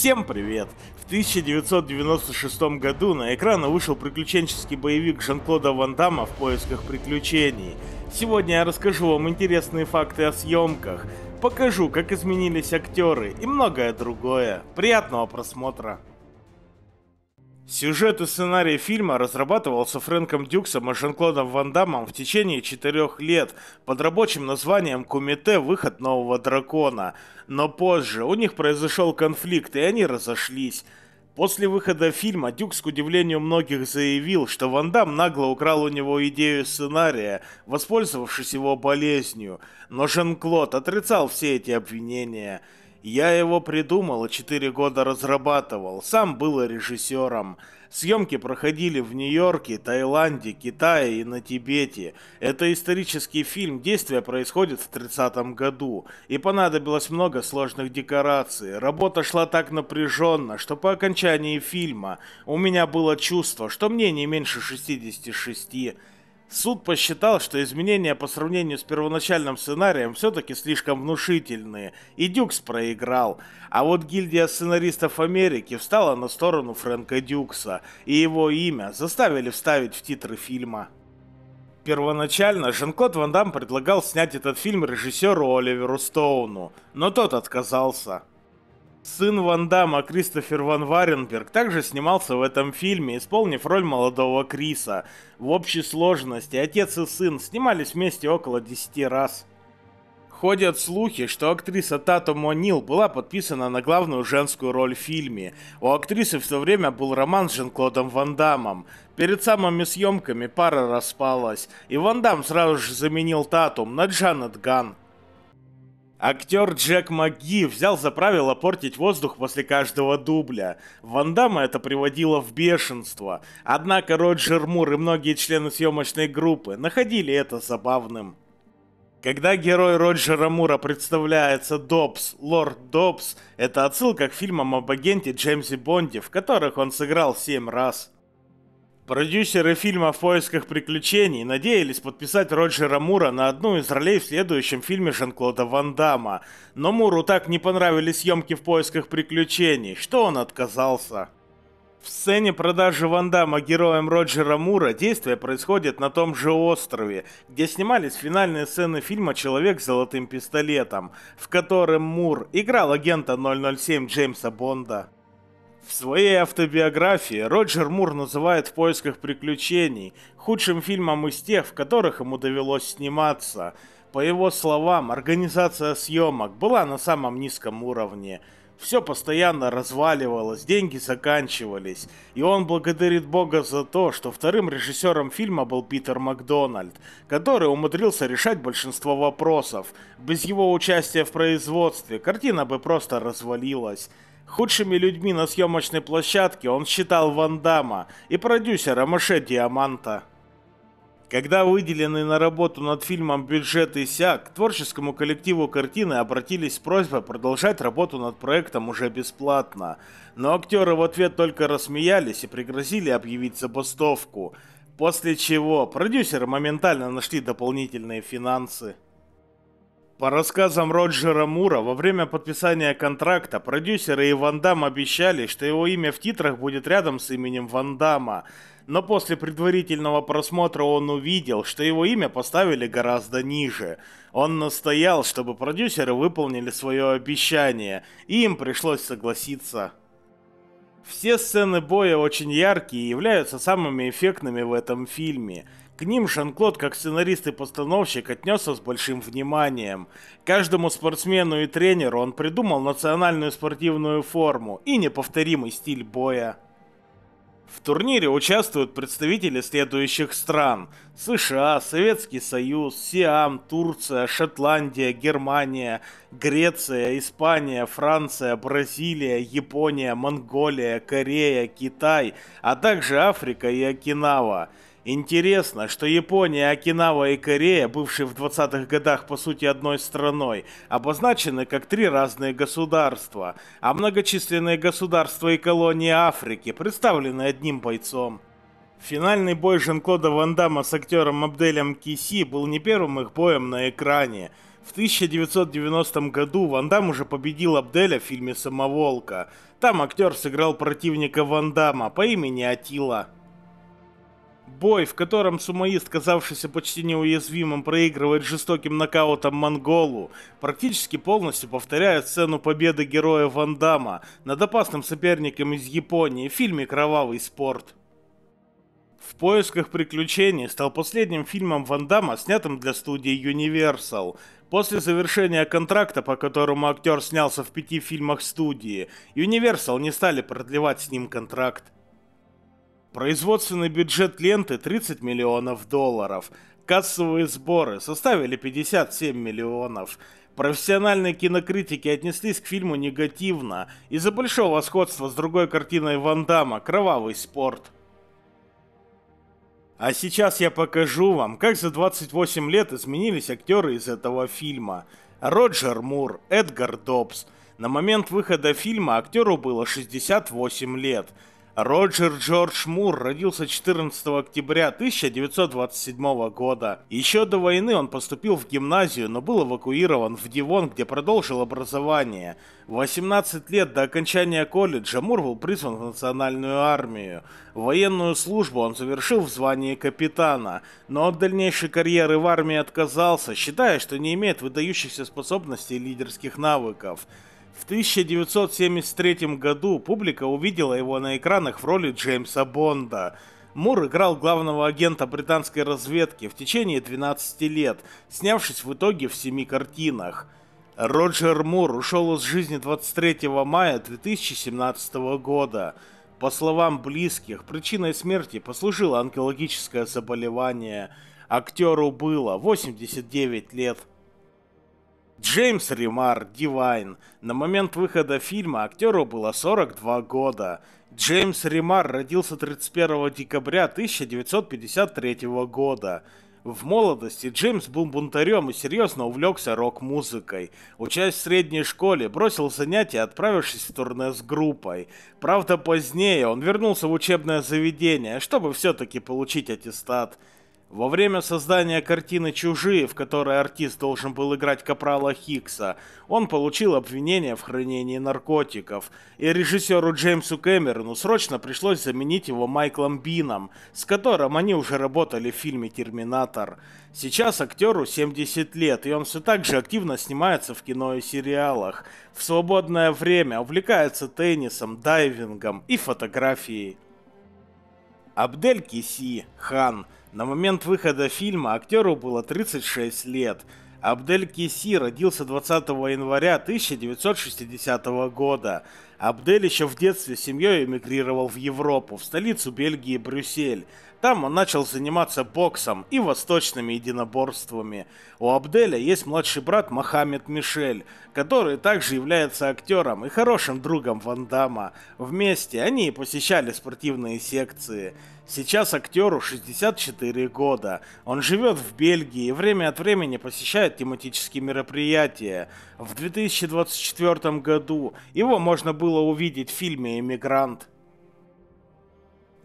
Всем привет! В 1996 году на экраны вышел приключенческий боевик Жан-Клода Ван Дамма «В поисках приключений». Сегодня я расскажу вам интересные факты о съемках, покажу, как изменились актеры и многое другое. Приятного просмотра! Сюжет и сценарий фильма разрабатывался Фрэнком Дюксом и Жан-Клодом Ван Дамом в течение четырех лет под рабочим названием «Кумите. Выход нового дракона». Но позже у них произошел конфликт, и они разошлись. После выхода фильма Дюкс, к удивлению многих, заявил, что Ван Дам нагло украл у него идею сценария, воспользовавшись его болезнью. Но Жан-Клод отрицал все эти обвинения – я его придумал четыре года разрабатывал, сам был режиссером. Съемки проходили в Нью-Йорке, Таиланде, Китае и на Тибете. Это исторический фильм, действие происходит в 30 году. И понадобилось много сложных декораций. Работа шла так напряженно, что по окончании фильма у меня было чувство, что мне не меньше 66. Суд посчитал, что изменения по сравнению с первоначальным сценарием все-таки слишком внушительные, и Дюкс проиграл. А вот гильдия сценаристов Америки встала на сторону Фрэнка Дюкса, и его имя заставили вставить в титры фильма. Первоначально Жан-Клод Ван Дам предлагал снять этот фильм режиссеру Оливеру Стоуну, но тот отказался. Сын Ван Дамма Кристофер Ван Варенберг также снимался в этом фильме, исполнив роль молодого Криса. В общей сложности отец и сын снимались вместе около 10 раз. Ходят слухи, что актриса Тато Монил была подписана на главную женскую роль в фильме. У актрисы в то время был роман с Жан-Клодом Ван Дамом. Перед самыми съемками пара распалась, и Ван Дам сразу же заменил Татум на Джанет Ганн. Актер Джек МакГи взял за правило портить воздух после каждого дубля. Ван Дамма это приводило в бешенство. Однако Роджер Мур и многие члены съемочной группы находили это забавным. Когда герой Роджера Мура представляется Добс, Лорд Добс, это отсылка к фильмам об агенте Джеймсе Бонде, в которых он сыграл 7 раз. Продюсеры фильма «В поисках приключений» надеялись подписать Роджера Мура на одну из ролей в следующем фильме Жан-Клода Ван Дамма. Но Муру так не понравились съемки «В поисках приключений», что он отказался. В сцене продажи Ван Дамма героем Роджера Мура действие происходит на том же острове, где снимались финальные сцены фильма «Человек с золотым пистолетом», в котором Мур играл агента 007 Джеймса Бонда. В своей автобиографии Роджер Мур называет «В поисках приключений» худшим фильмом из тех, в которых ему довелось сниматься. По его словам, организация съемок была на самом низком уровне. Все постоянно разваливалось, деньги заканчивались. И он благодарит Бога за то, что вторым режиссером фильма был Питер Макдональд, который умудрился решать большинство вопросов. Без его участия в производстве картина бы просто развалилась. Худшими людьми на съемочной площадке он считал Ван Дамма и продюсера Маше Диаманта. Когда выделенный на работу над фильмом бюджет иссяк, к творческому коллективу картины обратились с просьбой продолжать работу над проектом уже бесплатно. Но актеры в ответ только рассмеялись и пригрозили объявить забастовку. После чего продюсеры моментально нашли дополнительные финансы. По рассказам Роджера Мура, во время подписания контракта продюсеры и Ван Дам обещали, что его имя в титрах будет рядом с именем Ван Дамма. Но после предварительного просмотра он увидел, что его имя поставили гораздо ниже. Он настоял, чтобы продюсеры выполнили свое обещание, и им пришлось согласиться. Все сцены боя очень яркие и являются самыми эффектными в этом фильме. К ним Жан-Клод, как сценарист и постановщик, отнесся с большим вниманием. Каждому спортсмену и тренеру он придумал национальную спортивную форму и неповторимый стиль боя. В турнире участвуют представители следующих стран. США, Советский Союз, Сиам, Турция, Шотландия, Германия, Греция, Испания, Франция, Бразилия, Япония, Монголия, Корея, Китай, а также Африка и Окинава. Интересно, что Япония, Окинава и Корея, бывшие в 20-х годах по сути одной страной, обозначены как три разные государства, а многочисленные государства и колонии Африки представлены одним бойцом. Финальный бой Жан-Клода Ван Дамма с актером Абделем Киси был не первым их боем на экране. В 1990 году Ван Дам уже победил Абделя в фильме «Самоволка». Там актер сыграл противника Ван Дамма по имени Атила. Бой, в котором сумоист, казавшийся почти неуязвимым, проигрывает жестоким нокаутом монголу, практически полностью повторяет сцену победы героя Ван Дамма над опасным соперником из Японии в фильме «Кровавый спорт». «В поисках приключений» стал последним фильмом Ван Дамма, снятым для студии Universal. После завершения контракта, по которому актер снялся в пяти фильмах студии, Universal не стали продлевать с ним контракт. Производственный бюджет ленты 30 миллионов долларов. Кассовые сборы составили 57 миллионов. Профессиональные кинокритики отнеслись к фильму негативно из-за большого сходства с другой картиной Ван Дамма «Кровавый спорт». А сейчас я покажу вам, как за 28 лет изменились актеры из этого фильма. Роджер Мур, Эдгар Добс. На момент выхода фильма актеру было 68 лет. Роджер Джордж Мур родился 14 октября 1927 года. Еще до войны он поступил в гимназию, но был эвакуирован в Дивон, где продолжил образование. В 18 лет до окончания колледжа Мур был призван в национальную армию. Военную службу он завершил в звании капитана, но от дальнейшей карьеры в армии отказался, считая, что не имеет выдающихся способностей и лидерских навыков. В 1973 году публика увидела его на экранах в роли Джеймса Бонда. Мур играл главного агента британской разведки в течение 12 лет, снявшись в итоге в семи картинах. Роджер Мур ушел из жизни 23 мая 2017 года. По словам близких, причиной смерти послужило онкологическое заболевание. Актеру было 89 лет. Джеймс Ремар Дивайн. На момент выхода фильма актеру было 42 года. Джеймс Ремар родился 31 декабря 1953 года. В молодости Джеймс был бунтарем и серьезно увлекся рок-музыкой. Учась в средней школе, бросил занятия, отправившись в турне с группой. Правда, позднее он вернулся в учебное заведение, чтобы все-таки получить аттестат. Во время создания картины «Чужие», в которой артист должен был играть Капрала Хикса, он получил обвинение в хранении наркотиков, и режиссеру Джеймсу Кэмерону срочно пришлось заменить его Майклом Бином, с которым они уже работали в фильме «Терминатор». Сейчас актеру 70 лет, и он все так же активно снимается в кино и сериалах. В свободное время увлекается теннисом, дайвингом и фотографией. Абдель Киси, Хан – на момент выхода фильма актеру было 36 лет. Абдель Киси родился 20 января 1960 года. Абдель еще в детстве с семьей эмигрировал в Европу, в столицу Бельгии Брюссель, там он начал заниматься боксом и восточными единоборствами. У Абделя есть младший брат Мохаммед Мишель, который также является актером и хорошим другом Ван Дамма. Вместе они посещали спортивные секции. Сейчас актеру 64 года. Он живет в Бельгии и время от времени посещает тематические мероприятия. В 2024 году его можно было увидеть в фильме «Эмигрант».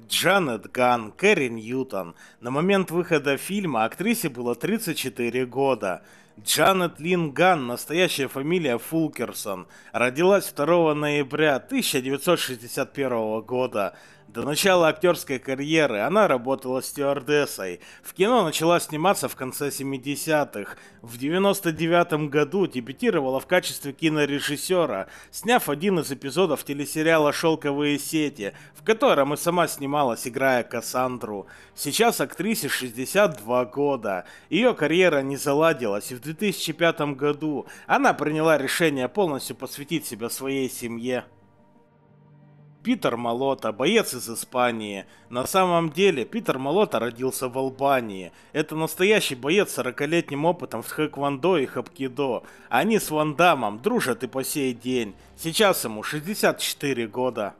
Джанет Ган, Кэрри Ньютон. На момент выхода фильма актрисе было 34 года. Джанет Лин Ган, настоящая фамилия Фулкерсон, родилась 2 ноября 1961 года. До начала актерской карьеры она работала стюардессой. В кино начала сниматься в конце 70-х. В 99 году дебютировала в качестве кинорежиссера, сняв один из эпизодов телесериала «Шелковые сети», в котором и сама снималась, играя Кассандру. Сейчас актрисе 62 года. Ее карьера не заладилась, и в 2005 году она приняла решение полностью посвятить себя своей семье. Питер Малота, боец из Испании. На самом деле, Питер Малота родился в Албании. Это настоящий боец с 40-летним опытом в хэквондо и хапкидо. Они с Вандамом дружат и по сей день. Сейчас ему 64 года.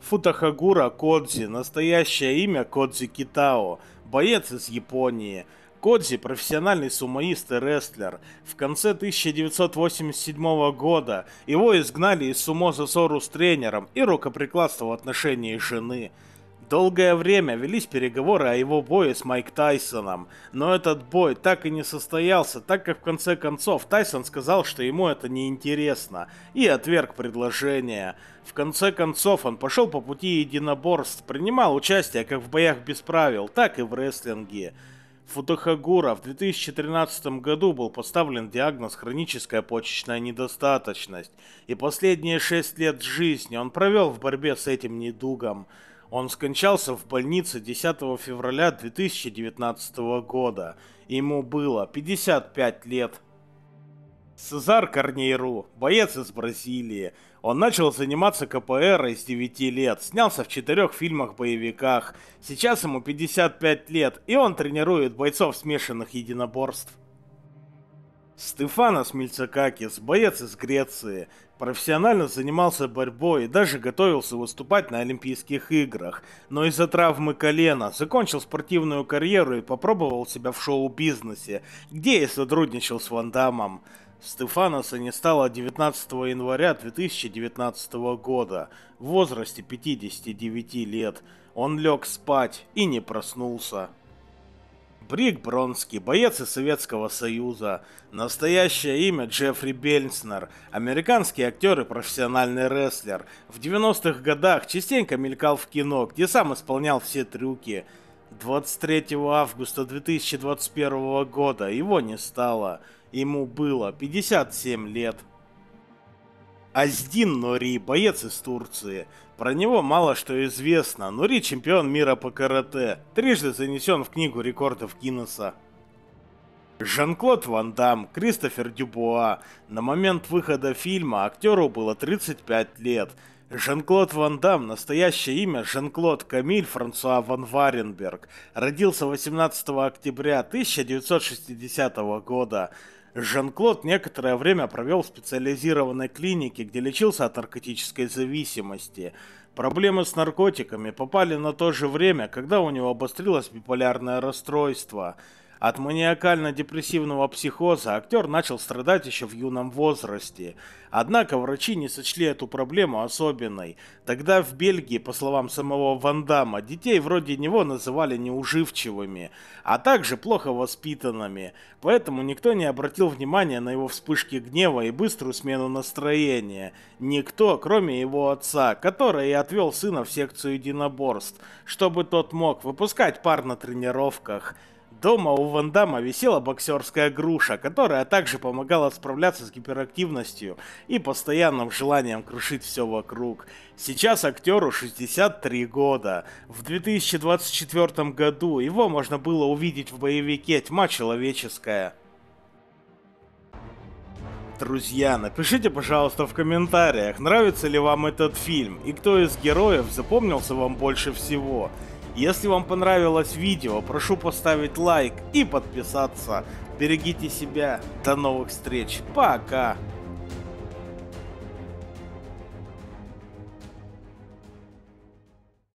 Футахагура Кодзи, настоящее имя Кодзи Китао, боец из Японии. Кодзи – профессиональный сумоист и рестлер. В конце 1987 года его изгнали из сумо за ссору с тренером и рукоприкладство в отношении жены. Долгое время велись переговоры о его бое с Майк Тайсоном, но этот бой так и не состоялся, так как в конце концов Тайсон сказал, что ему это не интересно и отверг предложение. В конце концов он пошел по пути единоборств, принимал участие как в боях без правил, так и в рестлинге. Футахагура в 2013 году был поставлен диагноз хроническая почечная недостаточность, и последние 6 лет жизни он провел в борьбе с этим недугом. Он скончался в больнице 10 февраля 2019 года. Ему было 55 лет. Сезар Корнейру, боец из Бразилии. Он начал заниматься КПР из 9 лет, снялся в четырех фильмах-боевиках. Сейчас ему 55 лет, и он тренирует бойцов смешанных единоборств. Стефанос Мельцакакис, боец из Греции, профессионально занимался борьбой и даже готовился выступать на Олимпийских играх, но из-за травмы колена закончил спортивную карьеру и попробовал себя в шоу-бизнесе, где и сотрудничал с Ван Дамом. Стефаноса не стало 19 января 2019 года в возрасте 59 лет. Он лег спать и не проснулся. Брик Бронский, боец из Советского Союза. Настоящее имя Джеффри Бельнснер, американский актер и профессиональный рестлер. В 90-х годах частенько мелькал в кино, где сам исполнял все трюки. 23 августа 2021 года его не стало. Ему было 57 лет. Аздин Нори, боец из Турции. Про него мало что известно. Нори чемпион мира по карате. Трижды занесен в книгу рекордов Гиннесса. Жан-Клод Ван Дам, Кристофер Дюбуа. На момент выхода фильма актеру было 35 лет. Жан-Клод Ван Дам, настоящее имя Жан-Клод Камиль Франсуа Ван Варенберг, родился 18 октября 1960 года. Жан-Клод некоторое время провел в специализированной клинике, где лечился от наркотической зависимости. Проблемы с наркотиками попали на то же время, когда у него обострилось биполярное расстройство – от маниакально-депрессивного психоза актер начал страдать еще в юном возрасте. Однако врачи не сочли эту проблему особенной. Тогда в Бельгии, по словам самого Вандама, детей вроде него называли неуживчивыми, а также плохо воспитанными. Поэтому никто не обратил внимания на его вспышки гнева и быструю смену настроения. Никто, кроме его отца, который и отвел сына в секцию единоборств, чтобы тот мог выпускать пар на тренировках – Дома у Ван Дамма висела боксерская груша, которая также помогала справляться с гиперактивностью и постоянным желанием крушить все вокруг. Сейчас актеру 63 года. В 2024 году его можно было увидеть в боевике «Тьма человеческая». Друзья, напишите, пожалуйста, в комментариях, нравится ли вам этот фильм и кто из героев запомнился вам больше всего. Если вам понравилось видео, прошу поставить лайк и подписаться. Берегите себя. До новых встреч. Пока.